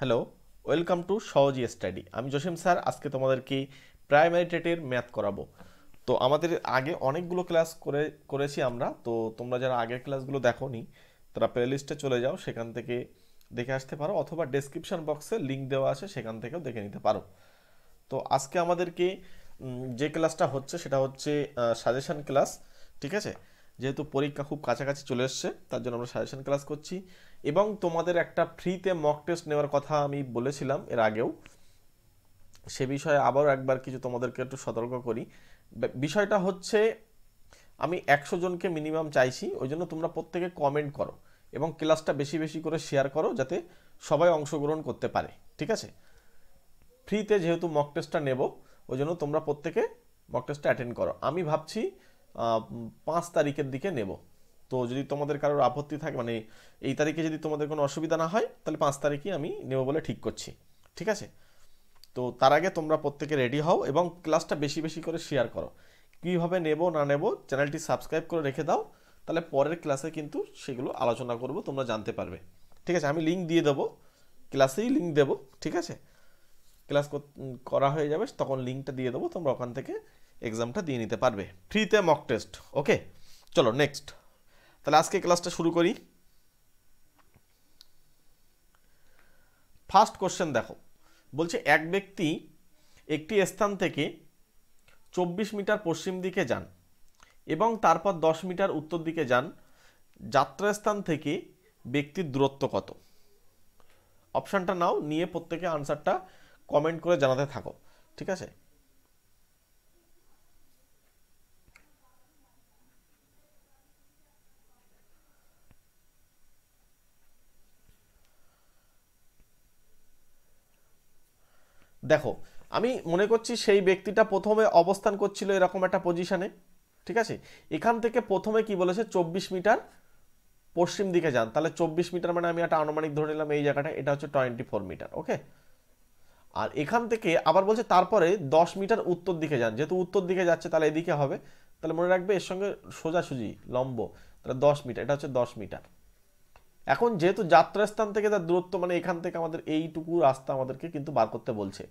Hello welcome to Sahaji study আমি Jasim sir আজকে তোমাদেরকে প্রাইমারি টেটের ম্যাথ করাবো তো আমাদের আগে অনেকগুলো ক্লাস করে করেছি আমরা তো তোমরা যারা আগের ক্লাসগুলো দেখো নি তারা প্লেলিস্টে চলে যাও সেখান থেকে দেখে আসতে পারো অথবা ডেসক্রিপশন বক্সে লিঙ্ক দেওয়া আছে সেখান থেকেও দেখে নিতে পারো তো আজকে আমাদেরকে যে ক্লাসটা হচ্ছে সেটা হচ্ছে সাজেশান ক্লাস ঠিক আছে যেহেতু পরীক্ষা খুব কাছাকাছি চলে এসছে তার জন্য আমরা সাজেশান ক্লাস করছি এবং তোমাদের একটা ফ্রিতে মক টেস্ট নেওয়ার কথা আমি বলেছিলাম এর আগেও সে বিষয়ে আবারও একবার কিছু তোমাদেরকে একটু সতর্ক করি বিষয়টা হচ্ছে আমি একশো জনকে মিনিমাম চাইছি ওই জন্য তোমরা প্রত্যেকে কমেন্ট করো এবং ক্লাসটা বেশি বেশি করে শেয়ার করো যাতে সবাই অংশগ্রহণ করতে পারে ঠিক আছে ফ্রিতে যেহেতু মক টেস্টটা নেব ওই জন্য তোমরা প্রত্যেকে মক টেস্টটা অ্যাটেন্ড করো আমি ভাবছি পাঁচ তারিখের দিকে নেব তো যদি তোমাদের কারোর আপত্তি থাকে মানে এই তারিখে যদি তোমাদের কোনো অসুবিধা না হয় তাহলে পাঁচ তারিখেই আমি নেব বলে ঠিক করছি ঠিক আছে তো তার আগে তোমরা প্রত্যেকে রেডি হও এবং ক্লাসটা বেশি বেশি করে শেয়ার করো কীভাবে নেব না নেব চ্যানেলটি সাবস্ক্রাইব করে রেখে দাও তাহলে পরের ক্লাসে কিন্তু সেগুলো আলোচনা করব তোমরা জানতে পারবে ঠিক আছে আমি লিঙ্ক দিয়ে দেবো ক্লাসেই লিঙ্ক দেবো ঠিক আছে ক্লাস করা হয়ে যাবে তখন লিঙ্কটা দিয়ে দেবো তোমরা ওখান থেকে এক্সামটা দিয়ে নিতে পারবে ফ্রিতে মক টেস্ট ওকে চলো নেক্সট তাহলে আজকে ক্লাসটা শুরু করি ফার্স্ট কোশ্চেন দেখো বলছে এক ব্যক্তি একটি স্থান থেকে চব্বিশ মিটার পশ্চিম দিকে যান এবং তারপর দশ মিটার উত্তর দিকে যান যাত্রাস্থান থেকে ব্যক্তির দূরত্ব কত অপশানটা নাও নিয়ে প্রত্যেকে আনসারটা কমেন্ট করে জানাতে থাকো ঠিক আছে দেখো আমি মনে করছি সেই ব্যক্তিটা প্রথমে অবস্থান করছিল এরকম একটা পজিশানে ঠিক আছে এখান থেকে প্রথমে কি বলেছে চব্বিশ মিটার পশ্চিম দিকে যান তাহলে চব্বিশ মিটার মানে আমি একটা আনুমানিক ধরে নিলাম এই জায়গাটা এটা হচ্ছে টোয়েন্টি ফোর মিটার ওকে আর এখান থেকে আবার বলছে তারপরে দশ মিটার উত্তর দিকে যান যেহেতু উত্তর দিকে যাচ্ছে তাহলে এদিকে হবে তাহলে মনে রাখবে এর সঙ্গে সোজাসুজি লম্ব তাহলে দশ মিটার এটা হচ্ছে দশ মিটার এখন যেহেতু যাত্রাস্থান থেকে তার দূরত্ব মানে এখান থেকে আমাদের এইটুকু রাস্তা আমাদেরকে কিন্তু বার করতে বলছে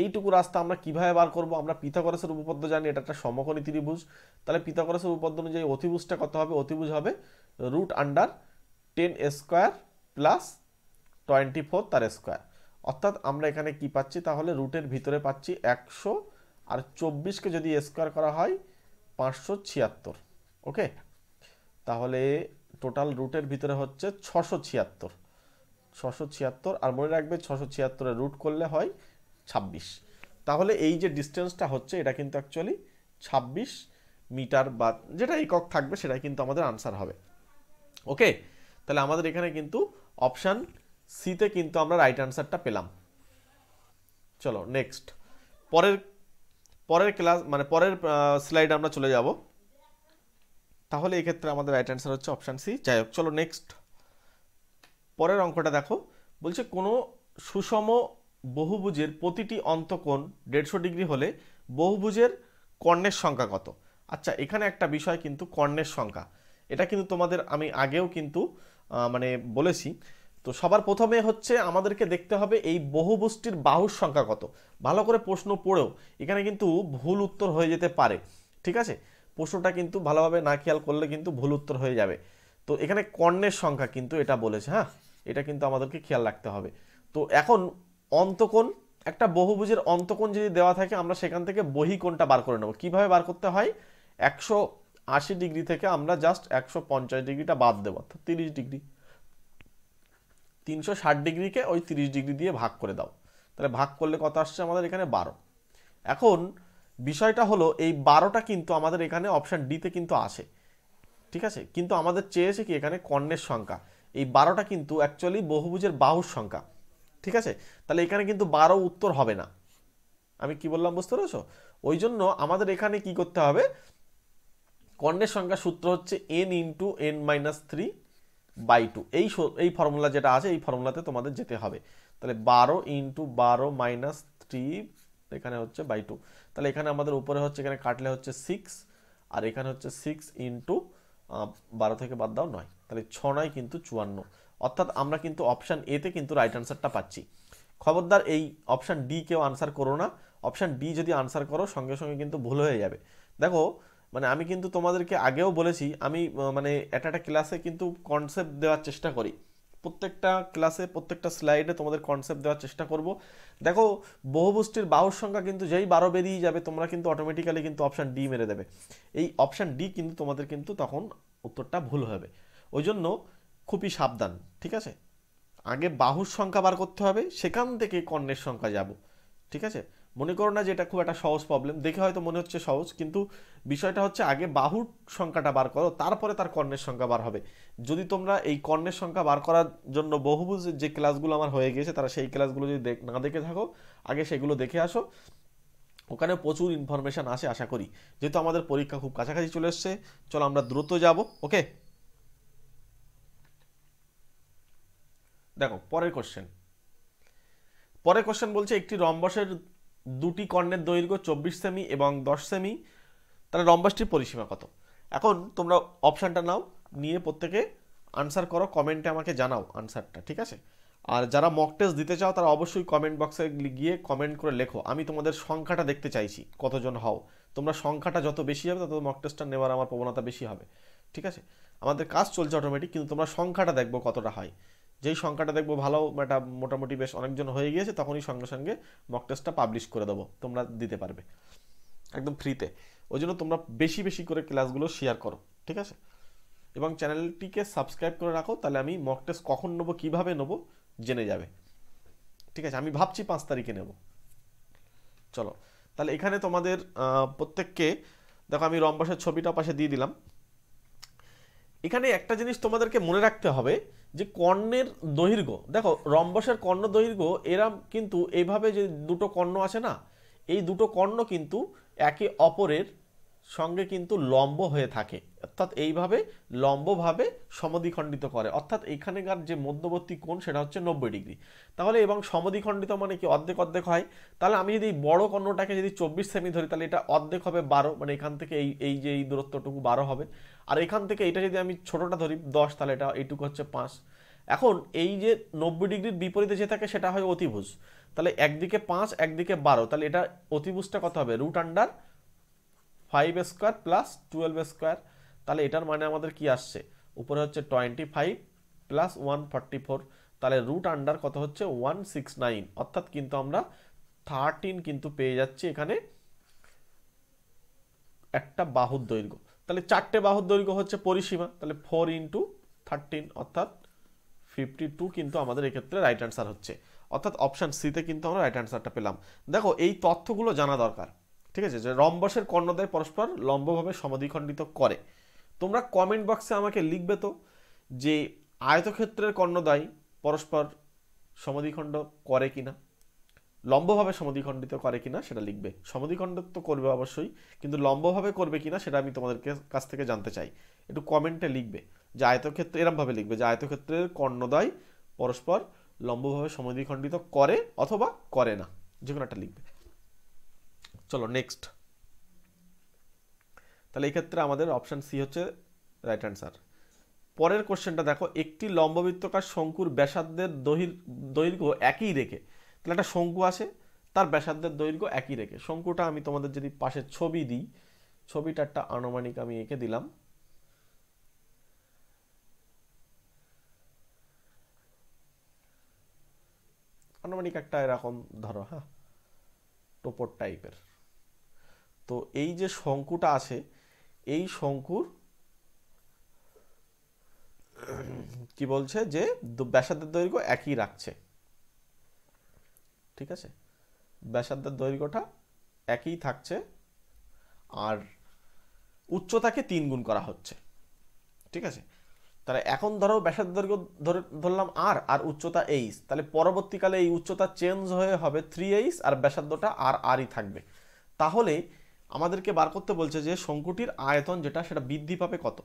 এইটুকু রাস্তা আমরা কিভাবে বার করব আমরা পিতাকরসের উপপদ্য জানি এটা একটা সমকোণী ত্রিভুজ তাহলে পিতাকরসের উপপদ্য অনুযায়ী অতিভুজটা কত হবে অতিভুজ হবে root under ten square plus twenty four তার স্কোয়ার অর্থাৎ আমরা এখানে কি পাচ্ছি তাহলে রুটের ভিতরে পাচ্ছি একশো আর চব্বিশকে যদি স্কোয়ার করা হয় পাঁচশো ছিয়াত্তর ওকে তাহলে টোটাল রুটের ভিতরে হচ্ছে ছশো ছিয়াত্তর ছশো ছিয়াত্তর আর মনে রাখবে ছশো ছিয়াত্তরের রুট করলে হয় ছাব্বিশ তাহলে এই যে ডিস্টেন্সটা হচ্ছে এটা কিন্তু অ্যাকচুয়ালি ছাব্বিশ মিটার বা যেটা একক থাকবে সেটাই কিন্তু আমাদের আনসার হবে ওকে তাহলে আমাদের এখানে কিন্তু অপশান সিতে কিন্তু আমরা রাইট আনসারটা পেলাম চলো নেক্সট পরের পরের ক্লাস মানে পরের স্লাইড আমরা চলে যাবো তাহলে এক্ষেত্রে আমাদের রাইট অ্যান্সার হচ্ছে অপশান সি যাই হোক চলো নেক্সট পরের অঙ্কটা দেখো বলছে কোনো সুষম বহুভুজের প্রতিটি অন্তকোণ দেড়শো ডিগ্রি হলে বহুভুজের কর্ণের সংখ্যা কত আচ্ছা এখানে একটা বিষয় কিন্তু কর্ণের সংখ্যা এটা কিন্তু তোমাদের আমি আগেও কিন্তু মানে বলেছি তো সবার প্রথমে হচ্ছে আমাদেরকে দেখতে হবে এই বহুবুজটির বাহুর সংখ্যা কত ভালো করে প্রশ্ন পড়েও এখানে কিন্তু ভুল উত্তর হয়ে যেতে পারে ঠিক আছে পশুটা কিন্তু ভালোভাবে না খেয়াল করলে কিন্তু ভুল উত্তর হয়ে যাবে তো এখানে কর্ণের সংখ্যা কিন্তু এটা বলেছে হ্যাঁ এটা কিন্তু আমাদেরকে খেয়াল রাখতে হবে তো এখন অন্তকোণ একটা বহুভুজের অন্তকোণ যদি দেওয়া থাকে আমরা সেখান থেকে বহিকোণটা বার করে নেব কিভাবে বার করতে হয় একশো আশি ডিগ্রি থেকে আমরা জাস্ট একশো পঞ্চাশ ডিগ্রিটা বাদ দেবো অর্থাৎ তিরিশ ডিগ্রি তিনশো ষাট ডিগ্রিকে ওই তিরিশ ডিগ্রি দিয়ে ভাগ করে দাও তাহলে ভাগ করলে কত আসছে আমাদের এখানে বারো এখন বিষয়টা হলো এই বারোটা কিন্তু আমাদের এখানে অপশান ডিতে কিন্তু আসে ঠিক আছে কিন্তু আমাদের চেয়েছে কি এখানে কর্ণের সংখ্যা এই বারোটা কিন্তু অ্যাকচুয়ালি বহুভুজের বাহুর সংখ্যা ঠিক আছে তাহলে এখানে কিন্তু বারো উত্তর হবে না আমি কি বললাম বুঝতে পেরেছো ওই জন্য আমাদের এখানে কি করতে হবে কর্ণের সংখ্যা সূত্র হচ্ছে N into N minus three by two এই এই ফর্মুলা যেটা আছে এই ফর্মুলাতে তোমাদের যেতে হবে তাহলে বারো ইন্টু বারো মাইনাস থ্রি এখানে হচ্ছে বাই টু তাহলে এখানে আমাদের উপরে হচ্ছে এখানে কাটলে হচ্ছে সিক্স আর এখানে হচ্ছে সিক্স ইন্টু বারো থেকে বাদ দাও নয় তাহলে ছ নয় কিন্তু চুয়ান্ন অর্থাৎ আমরা কিন্তু অপশান এতে কিন্তু রাইট আনসারটা পাচ্ছি খবরদার এই অপশান ডি কেউ আনসার করো না অপশান ডি যদি আনসার করো সঙ্গে সঙ্গে কিন্তু ভুল হয়ে যাবে দেখো মানে আমি কিন্তু তোমাদেরকে আগেও বলেছি আমি মানে একটা একটা ক্লাসে কিন্তু কনসেপ্ট দেওয়ার চেষ্টা করি প্রত্যেকটা ক্লাসে প্রত্যেকটা স্লাইডে তোমাদের কনসেপ্ট দেওয়ার চেষ্টা করব দেখো বহুবুষ্টির বাহুর সংখ্যা কিন্তু যেই বারো বেরিয়ে যাবে তোমরা কিন্তু অটোমেটিক্যালি কিন্তু অপশান ডি মেরে দেবে এই অপশান ডি কিন্তু তোমাদের কিন্তু তখন উত্তরটা ভুল হবে ওই জন্য খুবই সাবধান ঠিক আছে আগে বাহুর সংখ্যা বার করতে হবে সেখান থেকে কর্ণের সংখ্যা যাব ঠিক আছে মনে করো না যে এটা খুব একটা সহজ প্রবলেম দেখে হয়তো মনে হচ্ছে সহজ কিন্তু বিষয়টা হচ্ছে আগে বাহুর সংখ্যাটা বার করো তারপরে তার কর্ণের সংখ্যা বার হবে যদি তোমরা এই কর্ণের সংখ্যা বার করার জন্য বহুভুজ যে ক্লাসগুলো আমার হয়ে গেছে তারা সেই ক্লাসগুলো যদি না দেখে থাকো আগে সেগুলো দেখে আসো ওখানে প্রচুর ইনফরমেশান আসে আশা করি যেহেতু আমাদের পরীক্ষা খুব কাছাকাছি চলে এসছে চলো আমরা দ্রুত যাব ওকে দেখো পরের কোশ্চেন পরের কোশ্চেন বলছে একটি রম্বসের দুটি কর্ণের দৈর্ঘ্য চব্বিশ সেমি এবং দশ সেমি তাহলে রম্বাসটির পরিসীমা কত এখন তোমরা অপশানটা নাও নিয়ে প্রত্যেকে আনসার করো কমেন্টে আমাকে জানাও আনসারটা ঠিক আছে আর যারা মক টেস্ট দিতে চাও তারা অবশ্যই কমেন্ট বক্সে গিয়ে কমেন্ট করে লেখো আমি তোমাদের সংখ্যাটা দেখতে চাইছি কতজন হও তোমরা সংখ্যাটা যত বেশি হবে তত মক টেস্টটা নেওয়ার আমার প্রবণতা বেশি হবে ঠিক আছে আমাদের কাজ চলছে অটোমেটিক কিন্তু তোমরা সংখ্যাটা দেখবো কতটা হয় যেই সংখ্যাটা দেখবো ভালো একটা মোটামুটি বেশ অনেকজন হয়ে গিয়েছে তখনই সঙ্গে সঙ্গে মক টেস্টটা পাবলিশ করে দেবো তোমরা দিতে পারবে একদম ফ্রিতে ওই জন্য তোমরা বেশি বেশি করে ক্লাসগুলো শেয়ার করো ঠিক আছে এবং চ্যানেলটিকে সাবস্ক্রাইব করে রাখো তাহলে আমি মক টেস্ট কখন নেবো কীভাবে নেবো জেনে যাবে ঠিক আছে আমি ভাবছি পাঁচ তারিখে নেব চলো তাহলে এখানে তোমাদের প্রত্যেককে দেখো আমি রম্বাসের ছবিটা পাশে দিয়ে দিলাম এখানে একটা জিনিস তোমাদেরকে মনে রাখতে হবে যে কর্ণের দৈর্ঘ্য দেখো রম্বসের কর্ণ দৈর্ঘ্য এরা কিন্তু এইভাবে যে দুটো কর্ণ আছে না এই দুটো কর্ণ কিন্তু একে অপরের সঙ্গে কিন্তু লম্ব হয়ে থাকে অর্থাৎ এইভাবে লম্বভাবে সমধিখণ্ডিত করে অর্থাৎ এখানেকার যে মধ্যবর্তী কোণ সেটা হচ্ছে নব্বই ডিগ্রি তাহলে এবং সমধিখণ্ডিত মানে কি অর্ধেক অর্ধেক হয় তাহলে আমি যদি বড় কর্ণটাকে যদি চব্বিশ সেমি ধরি তাহলে এটা অর্ধেক হবে বারো মানে এখান থেকে এই এই যে এই দূরত্বটুকু বারো হবে আর এখান থেকে এটা যদি আমি ছোটোটা ধরি দশ তাহলে এটা এইটুকু হচ্ছে পাঁচ এখন এই যে নব্বই ডিগ্রির বিপরীতে যে থাকে সেটা হয় অতিভুজ তাহলে একদিকে পাঁচ একদিকে বারো তাহলে এটা অতিভুজটা কত হবে root under five square plus twelve square তাহলে এটার মানে আমাদের কি আসছে উপরে হচ্ছে twenty five plus one forty four তাহলে রুট আন্ডার কত হচ্ছে ওয়ান সিক্স নাইন অর্থাৎ কিন্তু আমরা থার্টিন কিন্তু পেয়ে যাচ্ছি এখানে একটা বাহুর দৈর্ঘ্য তাহলে চারটে বাহুর দৈর্ঘ্য হচ্ছে পরিসীমা তাহলে ফোর ইন্টু থার্টিন অর্থাৎ ফিফটি টু কিন্তু আমাদের এক্ষেত্রে রাইট অ্যান্সার হচ্ছে অর্থাৎ অপশান সিতে কিন্তু আমরা রাইট অ্যান্সারটা পেলাম দেখো এই তথ্যগুলো জানা দরকার ঠিক আছে যে রম্বসের কর্ণদ্বয় পরস্পর লম্বভাবে সমাধিখণ্ডিত করে তোমরা কমেন্ট বক্সে আমাকে লিখবে তো যে আয়তক্ষেত্রের কর্ণদায়ী পরস্পর সমধিখণ্ড করে কিনা লম্বভাবে সমধিখণ্ডিত করে কিনা সেটা লিখবে সমধিখণ্ড তো করবে অবশ্যই কিন্তু লম্বভাবে করবে কিনা সেটা আমি তোমাদেরকে কাছ থেকে জানতে চাই একটু কমেন্টে লিখবে যে আয়তক্ষেত্র এরমভাবে লিখবে যে আয়তক্ষেত্রের কর্ণদায় পরস্পর লম্বভাবে সমধিখণ্ডিত করে অথবা করে না যে কোনো একটা লিখবে চলো নেক্সট তাহলে এই ক্ষেত্রে আমাদের অপশান সি হচ্ছে রাইট অ্যান্সার পরের কোশ্চেনটা দেখো একটি লম্ববৃত্তকার শঙ্কুর ব্যাসার্ধের দহির দৈর্ঘ্য একই রেখে তাহলে একটা শঙ্কু আছে তার ব্যাসার্ধের দৈর্ঘ্য একই রেখে শঙ্কুটা আমি তোমাদের যদি পাশে ছবি দিই ছবিটা একটা আনুমানিক আমি এঁকে দিলাম আনুমানিক একটা এরকম ধরো হ্যাঁ টোপর টাইপের তো এই যে শঙ্কুটা আছে এই শঙ্কুর কি বলছে যে ব্যাসার্ধের দৈর্ঘ্য একই রাখছে ঠিক আছে ব্যাসার্ধের দৈর্ঘ্যটা একই থাকছে আর উচ্চতাকে তিন গুণ করা হচ্ছে ঠিক আছে তাহলে এখন ধরো ব্যাসার্ধ দৈর্ঘ্য ধরে ধরলাম আর আর উচ্চতা এইস তাহলে পরবর্তীকালে এই উচ্চতা চেঞ্জ হয়ে হবে থ্রি এইস আর ব্যাসার্ধটা আর আরই থাকবে তাহলে আমাদেরকে বার করতে বলছে যে শঙ্কুটির আয়তন যেটা সেটা বৃদ্ধি পাবে কত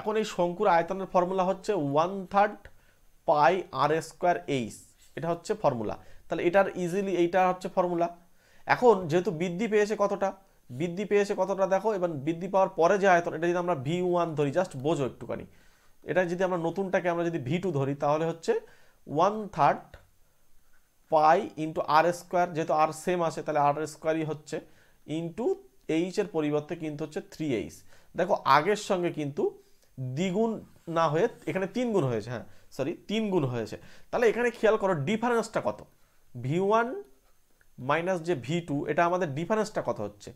এখন এই শঙ্কুর আয়তনের ফর্মুলা হচ্ছে one third pi R square H এটা হচ্ছে ফর্মুলা তাহলে এটার ইজিলি এইটা হচ্ছে ফর্মুলা এখন যেহেতু বৃদ্ধি পেয়েছে কতটা বৃদ্ধি পেয়েছে কতটা দেখো এবং বৃদ্ধি পাওয়ার পরে যে আয়তন এটা যদি আমরা ভি ওয়ান ধরি জাস্ট বোঝো একটুখানি এটা যদি আমরা নতুনটাকে আমরা যদি ভি টু ধরি তাহলে হচ্ছে one third pi into R square যেহেতু আর সেম আছে তাহলে আর স্কোয়ারই হচ্ছে ইন্টু এইচের পরিবর্তে কিন্তু হচ্ছে থ্রি এইচ দেখো আগের সঙ্গে কিন্তু দ্বিগুণ না হয়ে এখানে তিন গুণ হয়েছে হ্যাঁ সরি তিন গুণ হয়েছে তাহলে এখানে খেয়াল করো ডিফারেন্সটা কত ভি ওয়ান মাইনাস যে ভি টু এটা আমাদের ডিফারেন্সটা কত হচ্ছে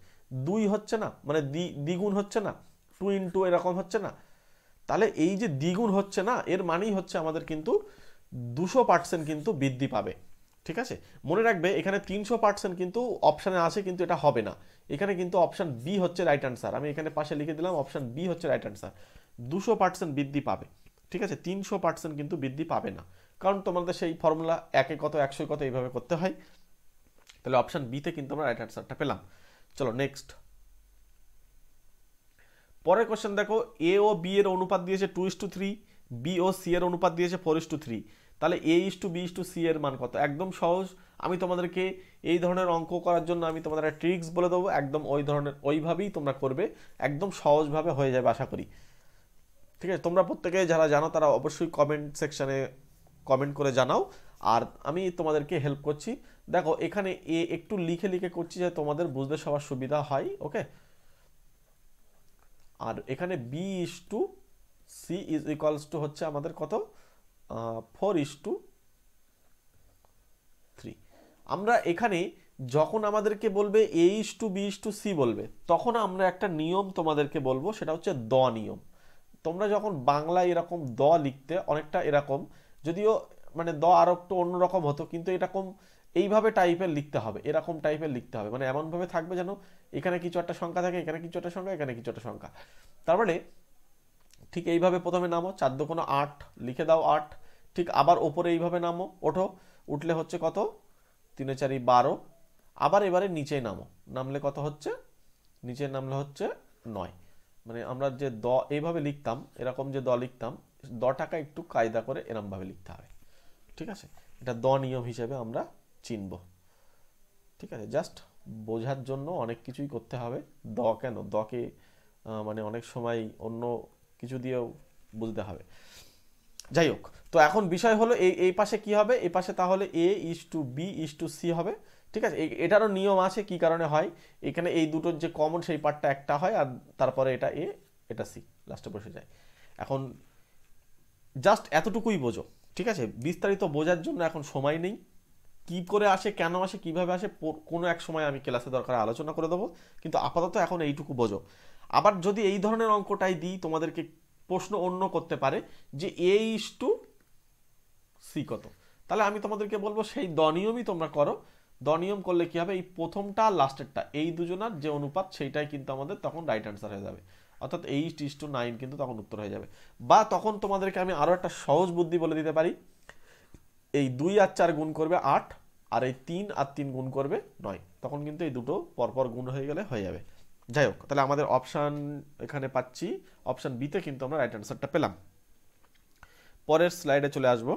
দুই হচ্ছে না মানে দ্বিগুণ হচ্ছে না টু ইন্টু এরকম হচ্ছে না তাহলে এই যে দ্বিগুণ হচ্ছে না এর মানেই হচ্ছে আমাদের কিন্তু দুশো পার্সেন্ট কিন্তু বৃদ্ধি পাবে ঠিক আছে মনে রাখবে এখানে তিনশো পার্সেন্ট কিন্তু অপশানে আছে কিন্তু এটা হবে না এখানে কিন্তু অপশান বি হচ্ছে রাইট অ্যান্সার আমি এখানে পাশে লিখে দিলাম অপশান বি হচ্ছে রাইট অ্যান্সার দুশো পার্সেন্ট বৃদ্ধি পাবে ঠিক আছে তিনশো পার্সেন্ট কিন্তু বৃদ্ধি পাবে না কারণ তোমাদের সেই ফর্মুলা একে কত একশো কত এইভাবে করতে হয় তাহলে অপশান বিতে কিন্তু আমরা রাইট অ্যান্সারটা পেলাম চলো নেক্সট পরের কোশ্চেন দেখো এ ও বি এর অনুপাত দিয়েছে two is to three B ও সি এর অনুপাত দিয়েছে ফোর ইস টু থ্রি তাহলে A is to B is to C এর মান কত একদম সহজ আমি তোমাদেরকে এই ধরনের অঙ্ক করার জন্য আমি তোমাদের একটা ট্রিক্স বলে দেবো একদম ওই ধরনের ওইভাবেই তোমরা করবে একদম সহজভাবে হয়ে যাবে আশা করি ঠিক আছে তোমরা প্রত্যেকে যারা জানো তারা অবশ্যই কমেন্ট সেকশানে কমেন্ট করে জানাও আর আমি তোমাদেরকে হেল্প করছি দেখো এখানে এ একটু লিখে লিখে করছি যে তোমাদের বুঝতে সবার সুবিধা হয় ওকে আর এখানে B is to C is equals to হচ্ছে আমাদের কত ফোর ইস টু থ্রি আমরা এখানে যখন আমাদেরকে বলবে A is to B is to C বলবে তখন আমরা একটা নিয়ম তোমাদেরকে বলবো সেটা হচ্ছে দ নিয়ম তোমরা যখন বাংলায় এরকম দ লিখতে অনেকটা এরকম যদিও মানে দ আরো একটু অন্যরকম হতো কিন্তু এরকম এইভাবে টাইপের লিখতে হবে এরকম টাইপের লিখতে হবে মানে এমনভাবে থাকবে যেন এখানে কিছু একটা সংখ্যা থাকে এখানে কিছু একটা সংখ্যা এখানে কিছু একটা সংখ্যা তার মানে ঠিক এইভাবে প্রথমে নামো চার দোকানো আট লিখে দাও আট ঠিক আবার ওপরে এইভাবে নামো ওঠো উঠলে হচ্ছে কত তিনে চারি বারো আবার এবারে নিচে নামো নামলে কত হচ্ছে নিচে নামলে হচ্ছে নয় মানে আমরা যে দ এইভাবে লিখতাম এরকম যে দ লিখতাম দ টাকা একটু কায়দা করে এরমভাবে লিখতে হবে ঠিক আছে এটা দ নিয়ম হিসেবে আমরা চিনব ঠিক আছে জাস্ট বোঝার জন্য অনেক কিছুই করতে হবে দ কেন দকে মানে অনেক সময় অন্য কিছু দিয়েও বুঝতে হবে যাই হোক তো এখন বিষয় হলো এই এই পাশে কি হবে এই পাশে তাহলে A is to B is to C হবে ঠিক আছে এটারও নিয়ম আছে কি কারণে হয় এখানে এই দুটোর যে কমন সেই পার্টটা একটা হয় আর তারপরে এটা এ এটা সি লাস্টে বসে যায় এখন জাস্ট এতটুকুই বোঝো ঠিক আছে বিস্তারিত বোঝার জন্য এখন সময় নেই কি করে আসে কেন আসে কিভাবে আসে কোনো এক সময় আমি ক্লাসে দরকার আলোচনা করে দেবো কিন্তু আপাতত এখন এইটুকু বোঝো আবার যদি এই ধরনের অঙ্কটাই দিই তোমাদেরকে প্রশ্ন অন্য করতে পারে যে এ ইস টু সি কত তাহলে আমি তোমাদেরকে বলবো সেই দনিয়মই তোমরা করো দনিয়ম করলে কি হবে এই প্রথমটা আর লাস্টেরটা এই দুজনার যে অনুপাত সেইটাই কিন্তু আমাদের তখন রাইট অ্যান্সার হয়ে যাবে অর্থাৎ এইট ইস টু নাইন কিন্তু তখন উত্তর হয়ে যাবে বা তখন তোমাদেরকে আমি আরও একটা সহজ বুদ্ধি বলে দিতে পারি এই দুই আর চার গুণ করবে আট আর এই তিন আর তিন গুণ করবে নয় তখন কিন্তু এই দুটো পরপর গুণ হয়ে গেলে হয়ে যাবে যাই হোক তাহলে আমাদের অপশান এখানে পাচ্ছি অপশান বিতে কিন্তু আমরা রাইট অ্যান্সারটা পেলাম পরের স্লাইডে চলে আসবো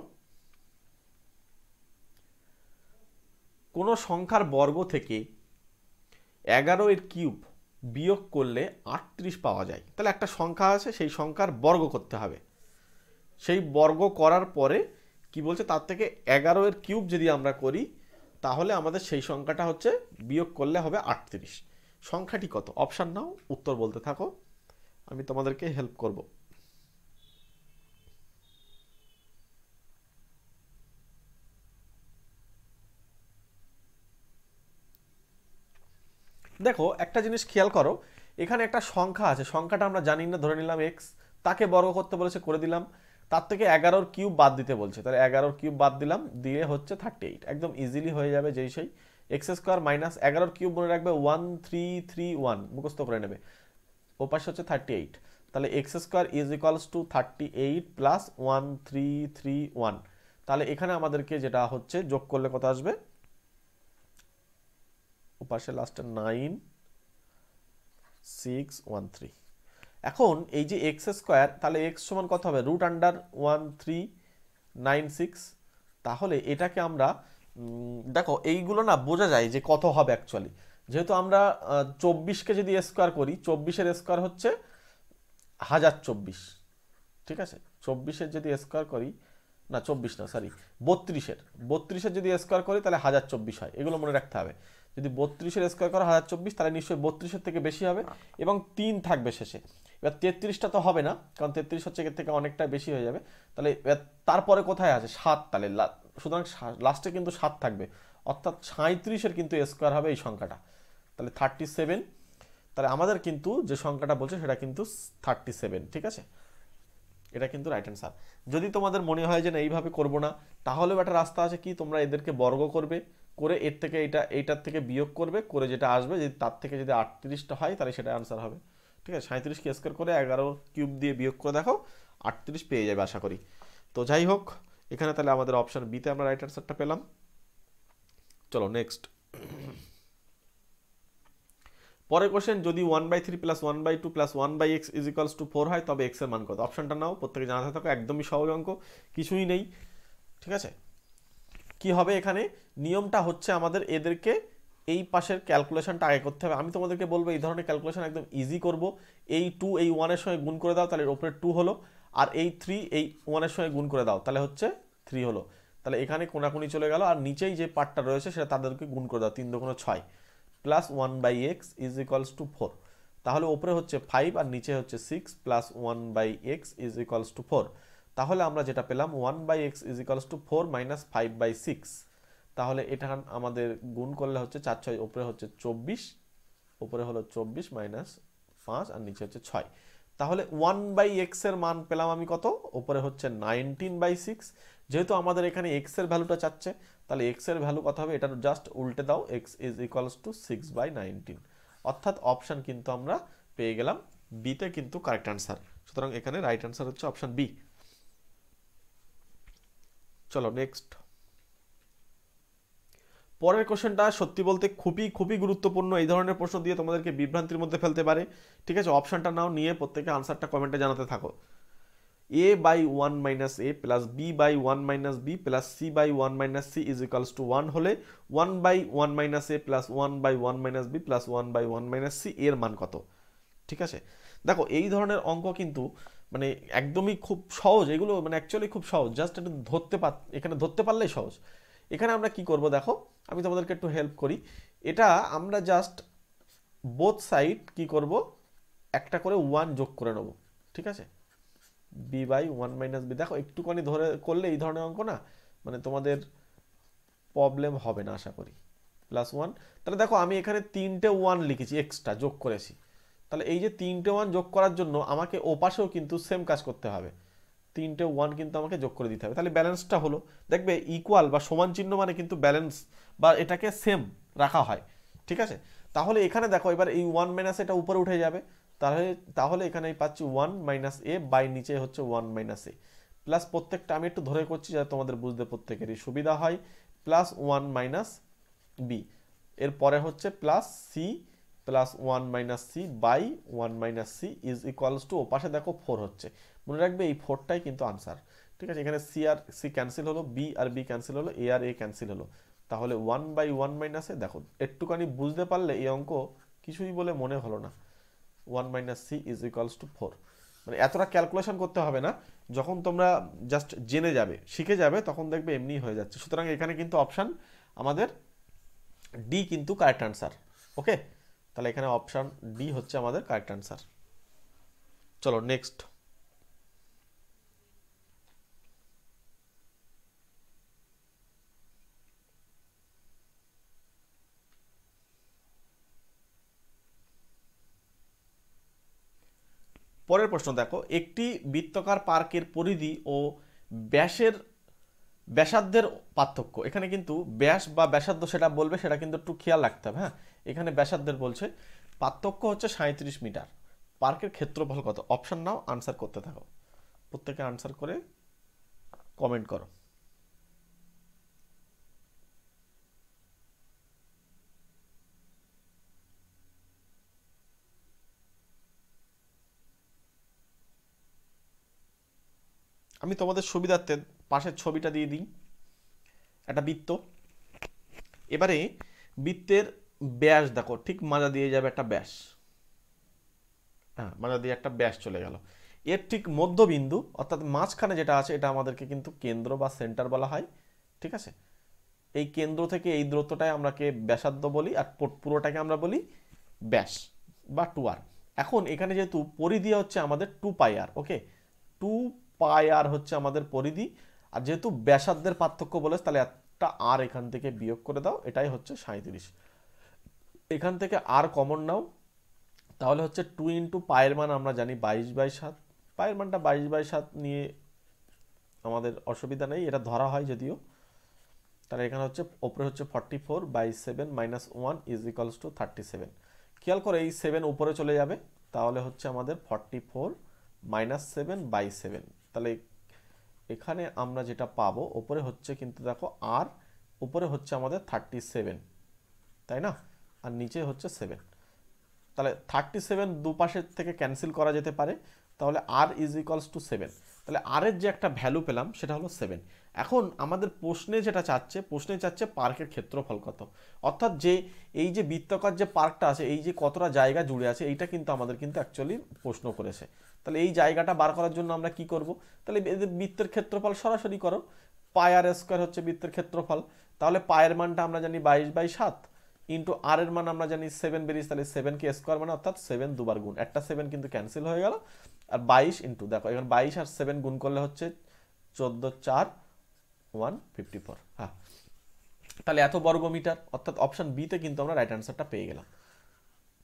কোনো সংখ্যার বর্গ থেকে এগারো এর কিউব বিয়োগ করলে আটত্রিশ পাওয়া যায় তাহলে একটা সংখ্যা আছে সেই সংখ্যার বর্গ করতে হবে সেই বর্গ করার পরে কি বলছে তার থেকে এগারো এর কিউব যদি আমরা করি তাহলে আমাদের সেই সংখ্যাটা হচ্ছে বিয়োগ করলে হবে আটত্রিশ সংখ্যাটি কত অপশান নাও উত্তর বলতে থাকো আমি তোমাদেরকে হেল্প করবো দেখো একটা জিনিস খেয়াল করো এখানে একটা সংখ্যা আছে সংখ্যাটা আমরা জানি না ধরে নিলাম এক্স তাকে বর্গ করতে বলেছে করে দিলাম তার থেকে এগারোর কিউব বাদ দিতে বলছে তাহলে এগারোর কিউব বাদ দিলাম দিয়ে হচ্ছে থার্টি এইট একদম ইজিলি হয়ে যাবে যেই সেই এক্স স্কোয়ার মাইনাস এগারোর কিউব মনে রাখবে ওয়ান থ্রি থ্রি ওয়ান মুখস্থ করে নেবে ও পাশে হচ্ছে থার্টি এইট তাহলে x square is equals to thirty eight plus one three three one তাহলে এখানে আমাদেরকে যেটা হচ্ছে যোগ করলে কত আসবে পাশে লাস্টে নাইন সিক্স ওয়ান থ্রি এখন এই যে এক্স স্কোয়ার তাহলে এক্স সমান কত হবে root under one three nine six তাহলে এটাকে আমরা দেখো এইগুলো না বোঝা যায় যে কত হবে অ্যাকচুয়ালি যেহেতু আমরা চব্বিশকে যদি স্কোয়ার করি চব্বিশের স্কোয়ার হচ্ছে হাজার চব্বিশ ঠিক আছে চব্বিশের যদি স্কোয়ার করি না চব্বিশ না সরি বত্রিশের বত্রিশের যদি স্কোয়ার করি তাহলে হাজার চব্বিশ হয় এগুলো মনে রাখতে হবে যদি বত্রিশের স্কোয়ার করা হাজার চব্বিশ তাহলে নিশ্চয়ই বত্রিশের থেকে বেশি হবে হ্যাঁ। এবং তিন থাকবে শেষে এবার তেত্রিশটা তো হবে না কারণ তেত্রিশ হচ্ছে এর থেকে অনেকটা বেশি হয়ে যাবে তাহলে তারপরে কোথায় আছে সাত তাহলে সুতরাং লাস্টে কিন্তু সাত থাকবে অর্থাৎ সাঁত্রিশের কিন্তু স্কোয়ার হবে এই সংখ্যাটা তাহলে থার্টি সেভেন তাহলে আমাদের কিন্তু যে সংখ্যাটা বলছে সেটা কিন্তু থার্টি সেভেন ঠিক আছে এটা কিন্তু রাইট অ্যান্সার যদি তোমাদের মনে হয় যে না এইভাবে করবো না তাহলেও একটা রাস্তা আছে কি তোমরা এদেরকে বর্গ করবে করে এর থেকে এটা এইটার থেকে বিয়োগ করবে করে যেটা আসবে যদি তার থেকে যদি আটত্রিশটা হয় তাহলে সেটা অ্যান্সার হবে ঠিক আছে সাঁত্রিশকে স্কোয়ার করে এগারো কিউব দিয়ে বিয়োগ করে দেখো আটত্রিশ পেয়ে যাবে আশা করি তো যাই হোক এখানে তাহলে আমাদের অপশান বিতে আমরা রাইট অ্যান্সারটা পেলাম চলো নেক্সট পরে কোশ্চেন যদি one by three plus one by two plus one by x is equals to four হয় তবে এক্সের মান কত অপশানটা নাও প্রত্যেকে জানাতে থাকো একদমই সহজ অঙ্ক কিছুই নেই ঠিক আছে কি হবে এখানে নিয়মটা হচ্ছে আমাদের এদেরকে এই পাশের ক্যালকুলেশনটা আগে করতে হবে আমি তোমাদেরকে বলবো এই ধরনের ক্যালকুলেশন একদম ইজি করব এই টু এই ওয়ানের সঙ্গে গুণ করে দাও তাহলে ওপরে টু হলো আর এই থ্রি এই ওয়ানের সঙ্গে গুণ করে দাও তাহলে হচ্ছে থ্রি হলো তাহলে এখানে কোনাকুনি চলে গেল আর নিচেই যে পার্টটা রয়েছে সেটা তাদেরকে গুণ করে দাও তিন দোকানো ছয় plus one by x is equals to four তাহলে ওপরে হচ্ছে ফাইভ আর নিচে হচ্ছে six plus one by x is equals to four তাহলে আমরা যেটা পেলাম one by x is two four minus five by six তাহলে এটা আমাদের গুণ করলে হচ্ছে চার ছয় উপরে হচ্ছে চব্বিশ উপরে হলো চব্বিশ মাইনাস পাঁচ আর নিচে হচ্ছে ছয় তাহলে ওয়ান বাই এক্সের মান পেলাম আমি কত ওপরে হচ্ছে নাইনটিন বাই সিক্স যেহেতু আমাদের এখানে এক্সের ভ্যালুটা চাচ্ছে তাহলে এক্সের ভ্যালু কথা হবে এটা জাস্ট উল্টে দাও x is equals to six by nineteen অর্থাৎ অপশান কিন্তু আমরা পেয়ে গেলাম বিতে কিন্তু কারেক্ট অ্যান্সার সুতরাং এখানে রাইট অ্যান্সার হচ্ছে অপশান বি চলো নেক্সট পরের কোশ্চেনটা সত্যি বলতে খুবই খুবই গুরুত্বপূর্ণ এই ধরনের প্রশ্ন দিয়ে তোমাদেরকে বিভ্রান্তির মধ্যে ফেলতে পারে ঠিক আছে অপশানটা নাও নিয়ে প্রত্যেকে আনসারটা কমেন্টে জানাতে থাকো a by one minus a plus b by one minus b plus c by one minus c is equals to one হলে one by one minus a plus one by one minus b plus one by one minus c এর মান কত ঠিক আছে দেখো এই ধরনের অঙ্ক কিন্তু মানে একদমই খুব সহজ এগুলো মানে অ্যাকচুয়ালি খুব সহজ জাস্ট একটু ধরতে পার এখানে ধরতে পারলেই সহজ এখানে আমরা কি করব দেখো আমি তোমাদেরকে একটু হেল্প করি এটা আমরা জাস্ট বোথ সাইড কি করব একটা করে ওয়ান যোগ করে নেব ঠিক আছে b by one minus b দেখো একটুখানি ধরে করলে এই ধরনের অঙ্ক না মানে তোমাদের প্রবলেম হবে না আশা করি প্লাস ওয়ান তাহলে দেখো আমি এখানে তিনটে ওয়ান লিখেছি এক্সট্রা যোগ করেছি তাহলে এই যে তিনটে ওয়ান যোগ করার জন্য আমাকে ওপাশেও কিন্তু সেম কাজ করতে হবে তিনটে ওয়ান কিন্তু আমাকে যোগ করে দিতে হবে তাহলে ব্যালেন্সটা হলো দেখবে ইকুয়াল বা সমান চিহ্ন মানে কিন্তু ব্যালেন্স বা এটাকে সেম রাখা হয় ঠিক আছে তাহলে এখানে দেখো এবার এই ওয়ান মাইনাস এটা উপরে উঠে যাবে তাহলে তাহলে এখানে পাচ্ছি ওয়ান মাইনাস এ বাই নিচে হচ্ছে ওয়ান মাইনাস এ প্লাস প্রত্যেকটা আমি একটু ধরে করছি যাতে তোমাদের বুঝতে প্রত্যেকেরই সুবিধা হয় প্লাস ওয়ান মাইনাস বি এরপরে হচ্ছে plus c plus one minus c by one minus c is equals to ও পাশে দেখো ফোর হচ্ছে মনে রাখবে এই ফোরটাই কিন্তু আনসার ঠিক আছে এখানে সি আর সি ক্যান্সেল হলো বি আর বি ক্যান্সেল হলো এ আর এ ক্যান্সেল হলো তাহলে ওয়ান বাই ওয়ান মাইনাসে দেখো একটুখানি বুঝতে পারলে এই অঙ্ক কিছুই বলে মনে হলো না one minus c is equals to four মানে এতটা ক্যালকুলেশন করতে হবে না যখন তোমরা জাস্ট জেনে যাবে শিখে যাবে তখন দেখবে এমনি হয়ে যাচ্ছে সুতরাং এখানে কিন্তু অপশান আমাদের ডি কিন্তু কারেক্ট আনসার ওকে তাহলে এখানে অপশান ডি হচ্ছে আমাদের কারেক্ট অ্যান্সার চলো নেক্সট পরের প্রশ্ন দেখো একটি বৃত্তকার পার্কের পরিধি ও ব্যাসের ব্যাসার্ধের পার্থক্য এখানে কিন্তু ব্যাস বা ব্যাসার্ধ সেটা বলবে সেটা কিন্তু একটু খেয়াল রাখতে হবে হ্যাঁ এখানে ব্যাসার্ধের বলছে পার্থক্য হচ্ছে সাঁত্রিশ মিটার পার্কের ক্ষেত্রফল কত অপশান নাও আনসার করতে থাকো প্রত্যেকে আনসার করে কমেন্ট করো আমি তোমাদের সুবিধার্থে পাশের ছবিটা দিয়ে দিই একটা বৃত্ত এবারে বৃত্তের ব্যাস দেখো ঠিক মাজা দিয়ে যাবে একটা ব্যাস হ্যাঁ মাজা দিয়ে একটা ব্যাস চলে গেল এর ঠিক মধ্যবিন্দু অর্থাৎ মাঝখানে যেটা আছে এটা আমাদেরকে কিন্তু কেন্দ্র বা সেন্টার বলা হয় ঠিক আছে এই কেন্দ্র থেকে এই দূরত্বটাই আমরাকে ব্যাসার্ধ বলি আর পুরোটাকে আমরা বলি ব্যাস বা টু আর এখন এখানে যেহেতু পরিধি হচ্ছে আমাদের টু পাই আর ওকে টু পাই আর হচ্ছে আমাদের পরিধি আর যেহেতু ব্যাসার্ধের পার্থক্য বলে তাহলে একটা আর এখান থেকে বিয়োগ করে দাও এটাই হচ্ছে সাঁত্রিশ এখান থেকে আর কমন নাও তাহলে হচ্ছে টু ইন্টু পায়ের মান আমরা জানি বাইশ বাই সাত পায়ের মানটা বাইশ বাই সাত নিয়ে আমাদের অসুবিধা নেই এটা ধরা হয় যদিও তাহলে এখানে হচ্ছে ওপরে হচ্ছে forty four by seven minus one is equals to thirty seven খেয়াল করে এই সেভেন উপরে চলে যাবে তাহলে হচ্ছে আমাদের forty four minus seven by seven তাহলে এখানে আমরা যেটা পাবো ওপরে হচ্ছে কিন্তু দেখো আর উপরে হচ্ছে আমাদের থার্টি সেভেন তাই না আর নিচে হচ্ছে সেভেন তাহলে থার্টি সেভেন দুপাশের থেকে ক্যান্সেল করা যেতে পারে তাহলে r is equals to seven তাহলে আরের যে একটা ভ্যালু পেলাম সেটা হলো সেভেন এখন আমাদের প্রশ্নে যেটা চাচ্ছে প্রশ্নে চাচ্ছে পার্কের ক্ষেত্রফল কত অর্থাৎ যে এই যে বৃত্তকার যে পার্কটা আছে এই যে কতটা জায়গা জুড়ে আছে এইটা কিন্তু আমাদের কিন্তু অ্যাকচুয়ালি প্রশ্ন করেছে তাহলে এই জায়গাটা বার করার জন্য আমরা কি করব তাহলে এদের বৃত্তের ক্ষেত্রফল সরাসরি করো পায়ার স্কোয়ার হচ্ছে বৃত্তের ক্ষেত্রফল তাহলে পায়ের মানটা আমরা জানি বাইশ বাই সাত ইন্টু আর এর মান আমরা জানি সেভেন বেরিয়েছে তাহলে সেভেনকে স্কোয়ার মানে অর্থাৎ সেভেন দুবার গুণ একটা সেভেন কিন্তু ক্যান্সেল হয়ে গেল আর বাইশ ইন্টু দেখো এখন বাইশ আর সেভেন গুণ করলে হচ্ছে চোদ্দো চার ওয়ান ফিফটি ফোর হ্যাঁ তাহলে এত বর্গ মিটার অর্থাৎ অপশান বিতে কিন্তু আমরা রাইট অ্যান্সারটা পেয়ে গেলাম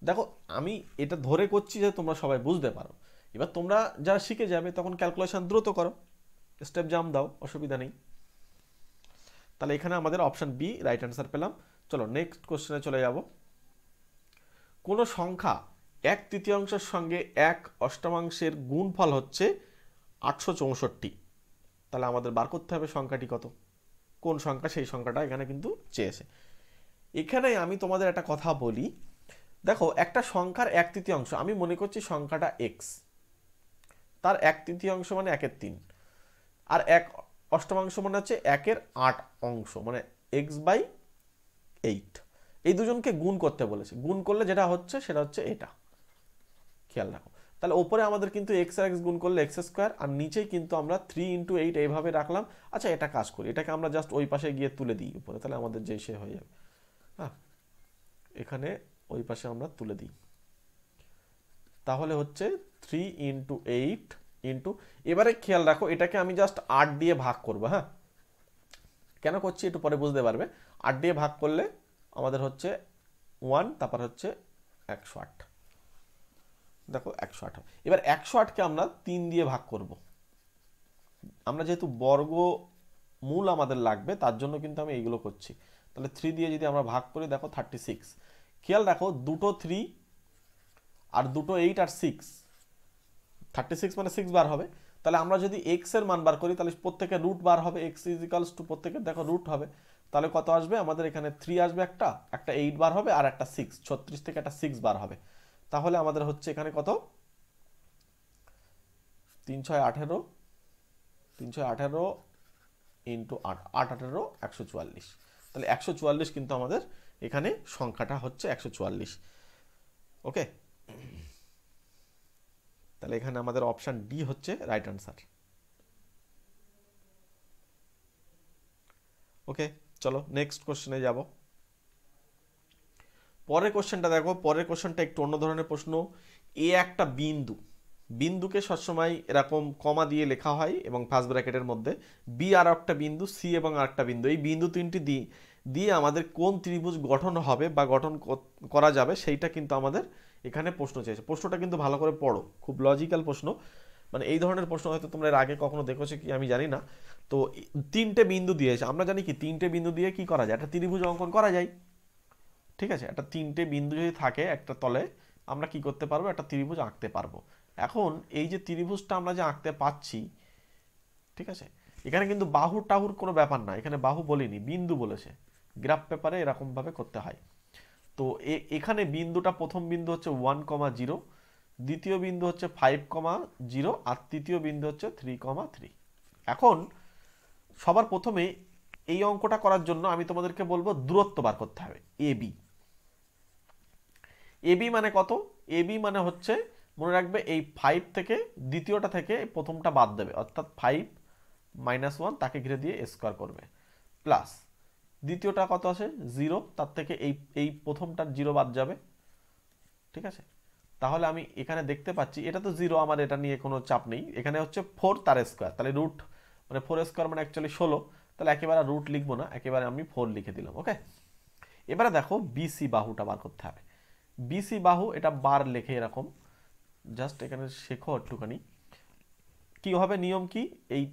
দেখো আমি এটা ধরে করছি যে তোমরা সবাই বুঝতে পারো এবার তোমরা যারা শিখে যাবে তখন ক্যালকুলেশান দ্রুত করো স্টেপ জাম দাও অসুবিধা নেই তাহলে এখানে আমাদের অপশান বি রাইট অ্যান্সার পেলাম চলো নেক্সট কোশ্চেনে চলে যাব কোনো সংখ্যা এক তৃতীয়াংশের সঙ্গে এক অষ্টমাংশের গুণফল হচ্ছে আটশো চৌষট্টি তাহলে আমাদের বার করতে হবে সংখ্যাটি কত কোন সংখ্যা সেই সংখ্যাটা এখানে কিন্তু চেয়েছে এখানে আমি তোমাদের একটা কথা বলি দেখো একটা সংখ্যার এক তৃতীয়াংশ আমি মনে করছি সংখ্যাটা এক্স তার এক তৃতীয়াংশ মানে একের তিন আর এক অষ্টমাংশ মানে হচ্ছে একের আট অংশ মানে এক্স বাই এইট এই দুজনকে গুণ করতে বলেছে গুণ করলে যেটা হচ্ছে সেটা হচ্ছে এটা খেয়াল রাখো তাহলে ওপরে আমাদের কিন্তু এক্স আর এক্স গুণ করলে এক্স স্কোয়ার আর নিচেই কিন্তু আমরা থ্রি ইন্টু এইট এইভাবে রাখলাম আচ্ছা এটা কাজ করি এটাকে আমরা জাস্ট ওই পাশে গিয়ে তুলে দিই উপরে তাহলে আমাদের যে সে হয়ে যাবে হ্যাঁ এখানে ওই পাশে আমরা তুলে দিই তাহলে হচ্ছে থ্রি ইন্টু এইট ইন্টু এবারে খেয়াল রাখো এটাকে আমি জাস্ট আট দিয়ে ভাগ করবো হ্যাঁ কেন করছি একটু পরে বুঝতে পারবে আট দিয়ে ভাগ করলে আমাদের হচ্ছে ওয়ান তারপর হচ্ছে একশো আট দেখো একশো আট এবার একশো আটকে আমরা তিন দিয়ে ভাগ করব আমরা যেহেতু বর্গ মূল আমাদের লাগবে তার জন্য কিন্তু আমি এইগুলো করছি তাহলে থ্রি দিয়ে যদি আমরা ভাগ করি দেখো থার্টি সিক্স খেয়াল দেখো দুটো থ্রি আর দুটো এইট আর সিক্স থার্টি সিক্স মানে সিক্স বার হবে তাহলে আমরা যদি এক্সের মান বার করি তাহলে প্রত্যেকের রুট বার হবে এক্স ইজিক্যালস টু প্রত্যেকের দেখো রুট হবে তাহলে কত আসবে আমাদের এখানে থ্রি আসবে একটা একটা এইট বার হবে আর একটা সিক্স ছত্রিশ থেকে একটা সিক্স বার হবে তাহলে আমাদের হচ্ছে এখানে কত তিন ছয় আঠেরো তিন ছয় আঠেরো ইন্টু আট আট আঠেরো একশো চুয়াল্লিশ তাহলে একশো চুয়াল্লিশ কিন্তু আমাদের এখানে সংখ্যাটা হচ্ছে একশো চুয়াল্লিশ ওকে তাহলে এখানে আমাদের অপশান ডি হচ্ছে রাইট আনসার ওকে চলো নেক্সট কোশ্চেনে যাব পরের কোশ্চেনটা দেখো পরের কোশ্চেনটা একটু অন্য ধরনের প্রশ্ন এ একটা বিন্দু বিন্দুকে সবসময় এরকম কমা দিয়ে লেখা হয় এবং ফার্স্ট ব্র্যাকেটের মধ্যে বি আর একটা বিন্দু সি এবং আর একটা বিন্দু এই বিন্দু তিনটি দিয়ে দিয়ে আমাদের কোন ত্রিভুজ গঠন হবে বা গঠন করা যাবে সেইটা কিন্তু আমাদের এখানে প্রশ্ন চেয়েছে প্রশ্নটা কিন্তু ভালো করে পড়ো খুব লজিক্যাল প্রশ্ন মানে এই ধরনের প্রশ্ন হয়তো তোমরা এর আগে কখনো দেখেছো কি আমি জানি না তো তিনটে বিন্দু দিয়েছে আমরা জানি কি তিনটে বিন্দু দিয়ে কি করা যায় একটা ত্রিভুজ অঙ্কন করা যায় ঠিক আছে একটা তিনটে বিন্দু যদি থাকে একটা তলে আমরা কি করতে পারবো একটা ত্রিভুজ আঁকতে পারবো এখন এই যে ত্রিভুজটা আমরা যে আঁকতে পাচ্ছি ঠিক আছে এখানে কিন্তু বাহু টাহুর কোনো ব্যাপার না এখানে বাহু বলিনি বিন্দু বলেছে গ্রাফ পেপারে এরকমভাবে করতে হয় তো এখানে বিন্দুটা প্রথম বিন্দু হচ্ছে ওয়ান কমা জিরো দ্বিতীয় বিন্দু হচ্ছে ফাইভ কমা জিরো আর তৃতীয় বিন্দু হচ্ছে থ্রি কমা থ্রি এখন সবার প্রথমে এই অঙ্কটা করার জন্য আমি তোমাদেরকে বলবো দূরত্ব বার করতে হবে এ বি এ বি মানে কত এ বি মানে হচ্ছে মনে রাখবে এই ফাইভ থেকে দ্বিতীয়টা থেকে প্রথমটা বাদ দেবে অর্থাৎ ফাইভ মাইনাস ওয়ান তাকে ঘিরে দিয়ে স্কোয়ার করবে প্লাস দ্বিতীয়টা কত আছে জিরো তার থেকে এই এই প্রথমটার জিরো বাদ যাবে ঠিক আছে তাহলে আমি এখানে দেখতে পাচ্ছি এটা তো জিরো আমার এটা নিয়ে কোনো চাপ নেই এখানে হচ্ছে ফোর তার স্কোয়ার তাহলে রুট মানে ফোর স্কোয়ার মানে অ্যাকচুয়ালি ষোলো তাহলে একেবারে রুট লিখবো না একেবারে আমি ফোর লিখে দিলাম ওকে এবারে দেখো বিসি বাহুটা বার করতে হবে বিসি বাহু এটা বার লেখে এরকম জাস্ট এখানে শেখো একটুখানি কী হবে নিয়ম কি এই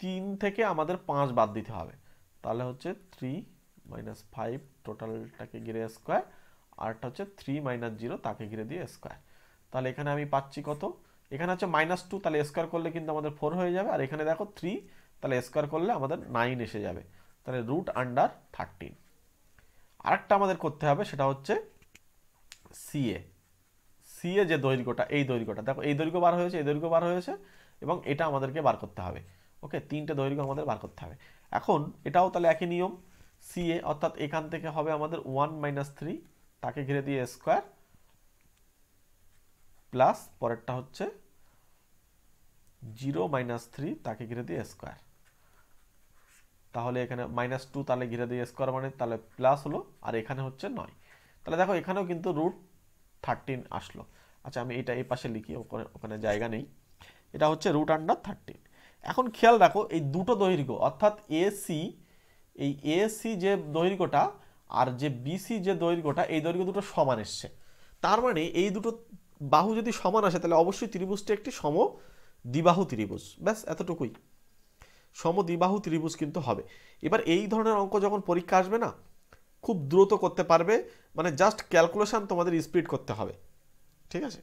তিন থেকে আমাদের পাঁচ বাদ দিতে হবে তাহলে হচ্ছে থ্রি মাইনাস ফাইভ টোটালটাকে ঘিরে স্কোয়ার আরটা হচ্ছে থ্রি মাইনাস জিরো তাকে ঘিরে দিয়ে স্কোয়ার তাহলে এখানে আমি পাচ্ছি কত এখানে হচ্ছে মাইনাস টু তাহলে স্কোয়ার করলে কিন্তু আমাদের ফোর হয়ে যাবে আর এখানে দেখো থ্রি তাহলে স্কোয়ার করলে আমাদের নাইন এসে যাবে তাহলে রুট আন্ডার থার্টিন আরেকটা আমাদের করতে হবে সেটা হচ্ছে সিএ সিএ যে দৈর্ঘ্যটা এই দৈর্ঘ্যটা দেখো এই দৈর্ঘ্য বার হয়েছে এই দৈর্ঘ্য বার হয়েছে এবং এটা আমাদেরকে বার করতে হবে ওকে তিনটে দৈর্ঘ্য আমাদের বার করতে হবে এখন এটাও তাহলে একই নিয়ম সিএ অর্থাৎ এখান থেকে হবে আমাদের ওয়ান মাইনাস থ্রি তাকে ঘিরে দিয়ে স্কোয়ার প্লাস পরেরটা হচ্ছে জিরো মাইনাস থ্রি তাকে ঘিরে দিয়ে স্কোয়ার তাহলে এখানে মাইনাস টু তাহলে ঘিরে দিয়ে স্কোয়ার মানে তাহলে প্লাস হলো আর এখানে হচ্ছে নয় তাহলে দেখো এখানেও কিন্তু রুট থার্টিন আসলো আচ্ছা আমি এটা এই পাশে লিখি ওখানে ওখানে জায়গা নেই এটা হচ্ছে রুট আন্ডার থার্টিন এখন খেয়াল রাখো এই দুটো দৈর্ঘ্য অর্থাৎ এসি এই এসি যে দৈর্ঘ্যটা আর যে বিসি যে দৈর্ঘ্যটা এই দৈর্ঘ্য দুটো সমান এসছে তার মানে এই দুটো বাহু যদি সমান আসে তাহলে অবশ্যই ত্রিভুজটি একটি সম দ্বিবাহু ত্রিভুজ ব্যাস এতটুকুই সম দ্বিবাহু ত্রিভুজ কিন্তু হবে এবার এই ধরনের অঙ্ক যখন পরীক্ষা আসবে না খুব দ্রুত করতে পারবে মানে জাস্ট ক্যালকুলেশান তোমাদের স্পিড করতে হবে ঠিক আছে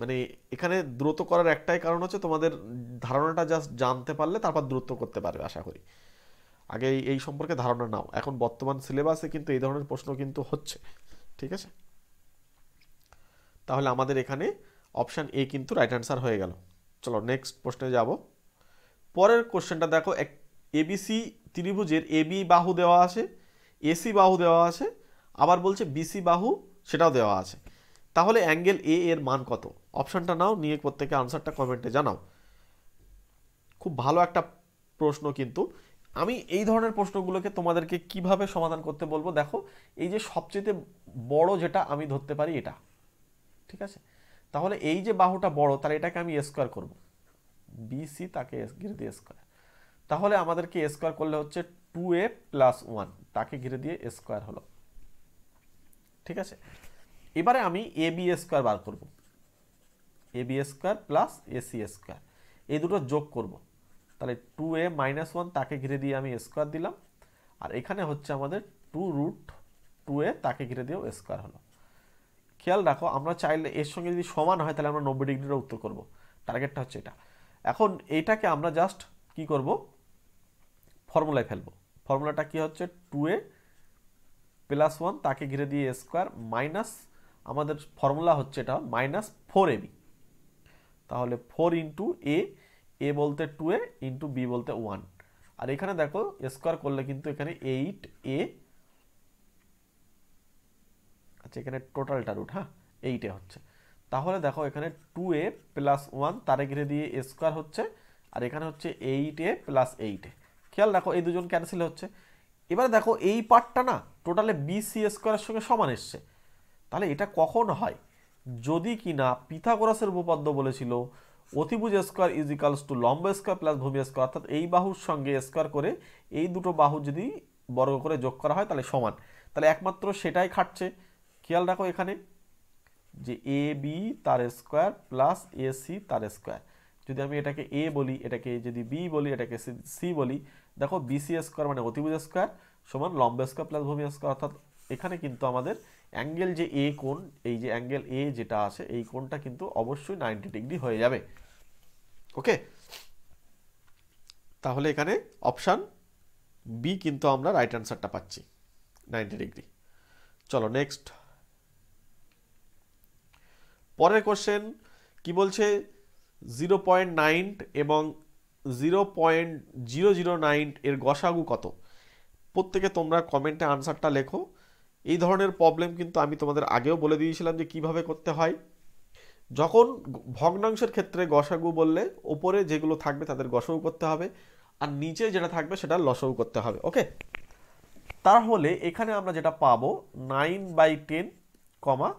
মানে এখানে দ্রুত করার একটাই কারণ হচ্ছে তোমাদের ধারণাটা জাস্ট জানতে পারলে তারপর দ্রুত করতে পারবে আশা করি আগে এই সম্পর্কে ধারণা নাও এখন বর্তমান সিলেবাসে কিন্তু এই ধরনের প্রশ্ন কিন্তু হচ্ছে ঠিক আছে তাহলে আমাদের এখানে অপশান এ কিন্তু রাইট অ্যান্সার হয়ে গেল চলো নেক্সট প্রশ্নে যাব পরের কোশ্চেনটা দেখো এক এবিসি ত্রিভুজের এবি বাহু দেওয়া আছে এসি বাহু দেওয়া আছে আবার বলছে বিসি বাহু সেটাও দেওয়া আছে তাহলে অ্যাঙ্গেল এ এর মান কত অপশানটা নাও নিয়ে প্রত্যেকে আনসারটা কমেন্টে জানাও খুব ভালো একটা প্রশ্ন কিন্তু আমি এই ধরনের প্রশ্নগুলোকে তোমাদেরকে কিভাবে সমাধান করতে বলবো দেখো এই যে সবচেয়ে বড় যেটা আমি ধরতে পারি এটা ঠিক আছে তাহলে এই যে বাহুটা বড় তাহলে এটাকে আমি স্কোয়ার করব বিসি তাকে ঘিরে দিয়ে স্কোয়ার তাহলে আমাদেরকে স্কোয়ার করলে হচ্ছে টু এ প্লাস ওয়ান তাকে ঘিরে দিয়ে স্কোয়ার হলো ঠিক আছে এবারে আমি এ বি স্কোয়ার বার করব A B square plus AC square এই দুটো যোগ করব তাহলে টু এ মাইনাস ওয়ান তাকে ঘিরে দিয়ে আমি স্কোয়ার দিলাম আর এখানে হচ্ছে আমাদের টু রুট টু এ তাকে ঘিরে দিয়েও স্কোয়ার হলো খেয়াল রাখো আমরা চাইলে এর সঙ্গে যদি সমান হয় তাহলে আমরা নব্বই ডিগ্রিটা উত্তর করব টার্গেটটা হচ্ছে এটা এখন এইটাকে আমরা জাস্ট কি করব ফর্মুলায় ফেলবো ফর্মুলাটা কি হচ্ছে টু এ প্লাস ওয়ান তাকে ঘিরে দিয়ে স্কোয়ার মাইনাস আমাদের ফর্মুলা হচ্ছে এটা মাইনাস ফোর এবি তাহলে ফোর ইন্টু এ এ বলতে টু এ ইন্টু বি বলতে ওয়ান আর এখানে দেখো স্কোয়ার করলে কিন্তু এখানে এইট এ আচ্ছা এখানে টোটালটা রুট হ্যাঁ এইটে হচ্ছে তাহলে দেখো এখানে টু এ প্লাস ওয়ান তারে ঘিরে দিয়ে এ স্কোয়ার হচ্ছে আর এখানে হচ্ছে eight a plus eight a খেয়াল রাখো এই দুজন ক্যান্সেল হচ্ছে এবার দেখো এই পার্টটা না টোটালে বি সি স্কোয়ারের সঙ্গে সমান এসছে তাহলে এটা কখন হয় যদি কি না পিথাগোরাসের উপপাদ্য বলেছিল অতিভুজ স্কোয়ার ইজিক্যালস টু লম্ব স্কোয়ার প্লাস ভূমি স্কোয়ার অর্থাৎ এই বাহুর সঙ্গে স্কোয়ার করে এই দুটো বাহু যদি বর্গ করে যোগ করা হয় তাহলে সমান তাহলে একমাত্র সেটাই খাটছে খেয়াল রাখো এখানে যে এ বি তার স্কোয়ার প্লাস এ সি তার স্কোয়ার যদি আমি এটাকে এ বলি এটাকে যদি বি বলি এটাকে সি বলি দেখো বিসি স্কোয়ার মানে অতিভুজ স্কোয়ার সমান লম্ব স্কোয়ার প্লাস ভূমি স্কোয়ার অর্থাৎ এখানে কিন্তু আমাদের অ্যাঙ্গেল যে এ কোণ এই যে অ্যাঙ্গেল এ যেটা আছে এই কোণটা কিন্তু অবশ্যই নাইনটি ডিগ্রি হয়ে যাবে ওকে তাহলে এখানে অপশান বি কিন্তু আমরা রাইট অ্যান্সারটা পাচ্ছি নাইনটি ডিগ্রি চলো নেক্সট পরের কোশ্চেন কি বলছে জিরো পয়েন্ট নাইন এবং zero point zero zero nine এর গসাগু কত প্রত্যেকে তোমরা কমেন্টে আনসারটা লেখো এই ধরনের প্রবলেম কিন্তু আমি তোমাদের আগেও বলে দিয়েছিলাম যে কিভাবে করতে হয় যখন ভগ্নাংশের ক্ষেত্রে গসাগু বললে ওপরে যেগুলো থাকবে তাদের গসাগু করতে হবে আর নিচে যেটা থাকবে সেটা লসাগু করতে হবে ওকে তাহলে এখানে আমরা যেটা পাবো nine by ten comma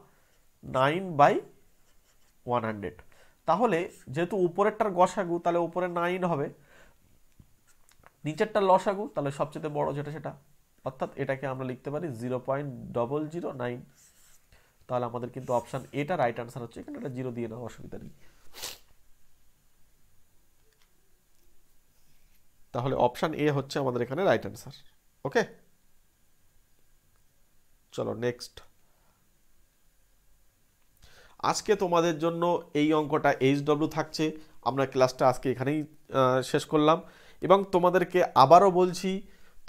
nine by one hundred তাহলে যেহেতু উপরেরটার গসাগু তাহলে উপরে নাইন হবে নিচেরটা লসাগু তাহলে সবচেয়ে বড় যেটা সেটা অর্থাৎ এটাকে আমরা লিখতে পারি zero point double zero nine তাহলে আমাদের কিন্তু অপশান এটা রাইট আনসার হচ্ছে এখানে এটা জিরো দিয়ে নেওয়া অসুবিধা নেই তাহলে অপশান এ হচ্ছে আমাদের এখানে রাইট আনসার ওকে চলো নেক্সট আজকে তোমাদের জন্য এই অঙ্কটা এইচডব্লিউ থাকছে আমরা ক্লাসটা আজকে এখানেই শেষ করলাম এবং তোমাদেরকে আবারও বলছি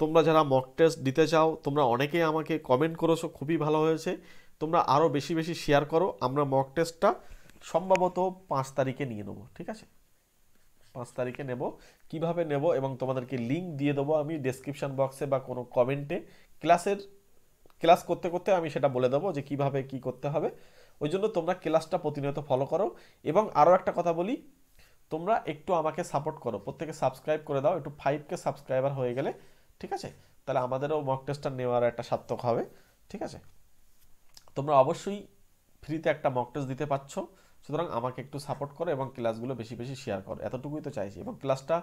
তোমরা যারা মক টেস্ট দিতে চাও তোমরা অনেকেই আমাকে কমেন্ট করেছো খুবই ভালো হয়েছে তোমরা আরও বেশি বেশি শেয়ার করো আমরা মক টেস্টটা সম্ভবত পাঁচ তারিখে নিয়ে নেবো ঠিক আছে পাঁচ তারিখে নেব কিভাবে নেব এবং তোমাদেরকে লিঙ্ক দিয়ে দেবো আমি ডেসক্রিপশান বক্সে বা কোনো কমেন্টে ক্লাসের ক্লাস করতে করতে আমি সেটা বলে দেবো যে কিভাবে কি করতে হবে ওই জন্য তোমরা ক্লাসটা প্রতিনিয়ত ফলো করো এবং আরও একটা কথা বলি তোমরা একটু আমাকে সাপোর্ট করো প্রত্যেকে সাবস্ক্রাইব করে দাও একটু ফাইভকে সাবস্ক্রাইবার হয়ে গেলে ঠিক আছে তাহলে আমাদেরও মক টেস্টটা নেওয়ার একটা সার্থক হবে ঠিক আছে তোমরা অবশ্যই ফ্রিতে একটা মক টেস্ট দিতে পারছো সুতরাং আমাকে একটু সাপোর্ট করো এবং ক্লাসগুলো বেশি বেশি শেয়ার করো এতটুকুই তো চাইছি এবং ক্লাসটা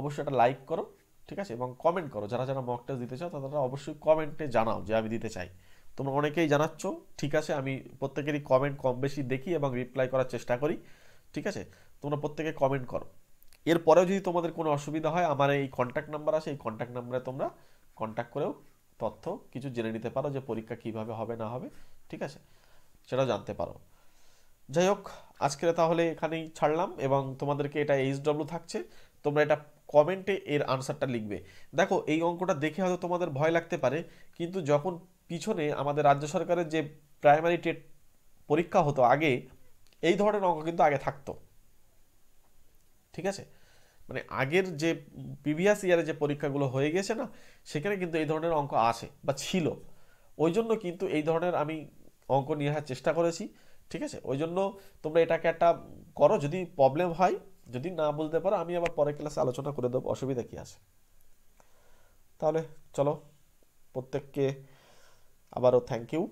অবশ্যই একটা লাইক করো ঠিক আছে এবং কমেন্ট করো যারা যারা মক টেস্ট দিতে চাও তারা অবশ্যই কমেন্টে জানাও যে আমি দিতে চাই তোমরা অনেকেই জানাচ্ছ ঠিক আছে আমি প্রত্যেকেরই কমেন্ট কম বেশি দেখি এবং রিপ্লাই করার চেষ্টা করি ঠিক আছে তোমরা প্রত্যেকে কমেন্ট করো এরপরেও যদি তোমাদের কোনো অসুবিধা হয় আমার এই কন্ট্যাক্ট নাম্বার আছে এই কন্ট্যাক্ট নাম্বারে তোমরা কন্ট্যাক্ট করেও তথ্য কিছু জেনে নিতে পারো যে পরীক্ষা কিভাবে হবে না হবে ঠিক আছে সেটাও জানতে পারো যাই হোক আজকের তাহলে এখানেই ছাড়লাম এবং তোমাদেরকে এটা এইচ এইচডব্লিউ থাকছে তোমরা এটা কমেন্টে এর আনসারটা লিখবে দেখো এই অঙ্কটা দেখে হয়তো তোমাদের ভয় লাগতে পারে কিন্তু যখন পিছনে আমাদের রাজ্য সরকারের যে প্রাইমারি টেট পরীক্ষা হতো আগে এই ধরনের অঙ্ক কিন্তু আগে থাকতো ঠিক আছে মানে আগের যে প্রিভিয়াস ইয়ারে যে পরীক্ষাগুলো হয়ে গেছে না সেখানে কিন্তু এই ধরনের অঙ্ক আসে বা ছিল ওই জন্য কিন্তু এই ধরনের আমি অঙ্ক নিয়ে আসার চেষ্টা করেছি ঠিক আছে ওই জন্য তোমরা এটাকে একটা করো যদি প্রবলেম হয় যদি না বলতে পারো আমি আবার পরের ক্লাসে আলোচনা করে দেবো অসুবিধা কী আছে তাহলে চলো প্রত্যেককে আবারও থ্যাংক ইউ